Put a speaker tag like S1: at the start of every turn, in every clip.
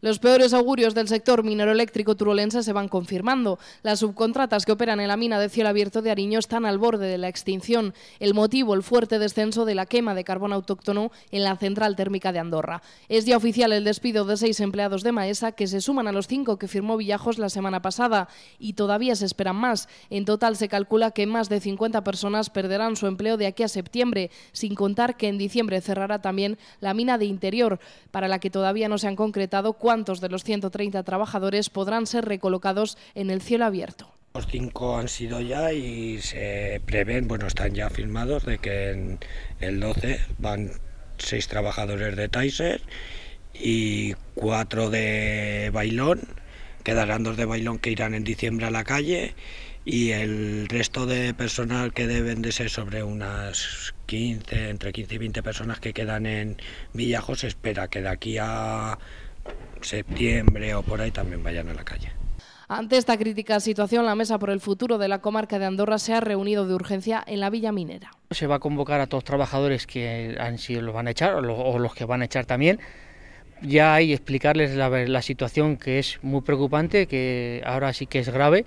S1: Los peores augurios del sector mineroeléctrico turolense se van confirmando. Las subcontratas que operan en la mina de cielo abierto de Ariño están al borde de la extinción. El motivo, el fuerte descenso de la quema de carbón autóctono en la central térmica de Andorra. Es ya oficial el despido de seis empleados de Maesa que se suman a los cinco que firmó Villajos la semana pasada y todavía se esperan más. En total se calcula que más de 50 personas perderán su empleo de aquí a septiembre, sin contar que en diciembre cerrará también la mina de interior, para la que todavía no se han concretado cuántos de los 130 trabajadores podrán ser recolocados en el cielo abierto.
S2: Los cinco han sido ya y se prevén, bueno, están ya firmados de que en el 12 van seis trabajadores de Tyser y cuatro de Bailón, quedarán dos de Bailón que irán en diciembre a la calle y el resto de personal que deben de ser sobre unas 15, entre 15 y 20 personas que quedan en Villajos, espera que de aquí a septiembre o por ahí también vayan a la calle.
S1: Ante esta crítica situación, la Mesa por el Futuro de la Comarca de Andorra se ha reunido de urgencia en la Villa Minera.
S3: Se va a convocar a todos los trabajadores que han sido los van a echar o los, que van a echar también. Ya hay explicarles la, la situación que es muy preocupante, que ahora sí que es grave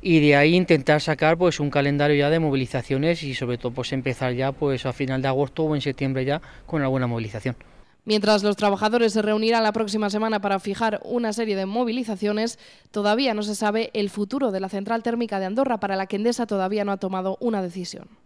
S3: y de ahí intentar sacar pues un calendario ya de movilizaciones y sobre todo pues empezar ya pues a final de agosto o en septiembre ya con alguna movilización.
S1: Mientras los trabajadores se reunirán la próxima semana para fijar una serie de movilizaciones, todavía no se sabe el futuro de la central térmica de Andorra, para la que Endesa todavía no ha tomado una decisión.